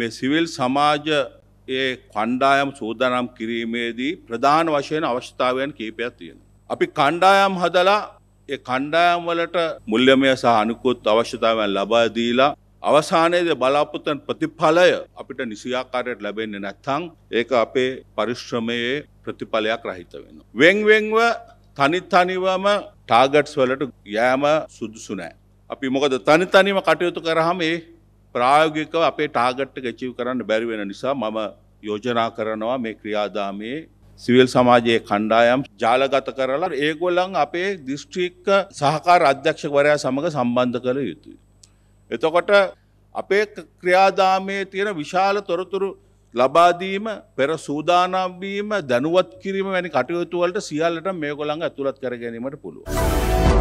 මේ සිවිල් සමාජ ඒ කණ්ඩායම් සූදානම් කිරීමේදී ප්‍රධාන වශයෙන් අවශ්‍යතාවයන් කීපයක් තියෙනවා. අපි කණ්ඩායම් හදලා ඒ කණ්ඩායම් වලට මුල්‍යමය සහ අනුකූල අවශ්‍යතාවයන් ලබා දීලා අවසානයේදී බලාපොරොත්තු ප්‍රතිඵලය අපිට නිසියාකාරයට ලැබෙන්නේ නැත්නම් ඒක අපේ පරිශ්‍රමයේ ප්‍රතිඵලයක් රහිත වෙනවා. වෙන් වෙන්ව තනි තනිවම ටාගට්ස් වලට යෑම සුදුසු නැහැ. අපි මොකද තනි තනිව කටයුතු කරාම ඒ ප්‍රායෝගිකව අපේ ටාගට් එක achieve කරන්න බැරි වෙන නිසා මම යෝජනා කරනවා මේ ක්‍රියාදාමයේ සිවිල් සමාජයේ කණ්ඩායම් ජාලගත කරලා ඒගොල්ලන් අපේ දිස්ත්‍රික්ක සහකාර අධ්‍යක්ෂකවරයා සමග සම්බන්ධ කළ යුතුයි. එතකොට අපේ ක්‍රියාදාමයේ තියෙන විශාල තොරතුරු ලබා දීම පෙර සූදානම් වීම දැනුවත් කිරීම වැනි කටයුතු වලට සියල්ලට මේගොල්ලන් ඇතුළත් කර ගැනීමට පුළුවන්.